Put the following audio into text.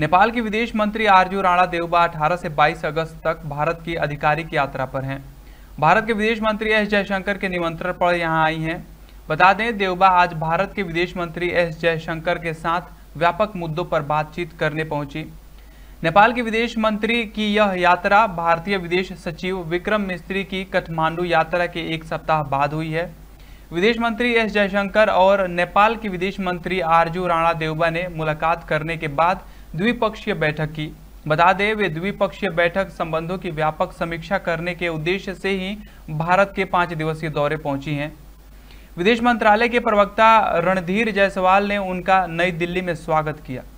नेपाल के विदेश मंत्री आरजू राणा देवबा 18 से 22 अगस्त तक भारत की आधिकारिक यात्रा पर हैं भारत के विदेश मंत्री एस जयशंकर के निमंत्रण पर यहां आई हैं बता दें देवबा आज भारत के विदेश मंत्री एस जयशंकर के साथ व्यापक मुद्दों पर बातचीत करने पहुंची नेपाल के विदेश मंत्री की यह यात्रा भारतीय विदेश सचिव विक्रम मिस्त्री की काठमांडू यात्रा के एक सप्ताह बाद हुई है विदेश मंत्री एस जयशंकर और नेपाल के विदेश मंत्री आरजू राणा देवबा ने मुलाकात करने के बाद द्विपक्षीय बैठक की बता दें वे द्विपक्षीय बैठक संबंधों की व्यापक समीक्षा करने के उद्देश्य से ही भारत के पांच दिवसीय दौरे पहुंची हैं विदेश मंत्रालय के प्रवक्ता रणधीर जायसवाल ने उनका नई दिल्ली में स्वागत किया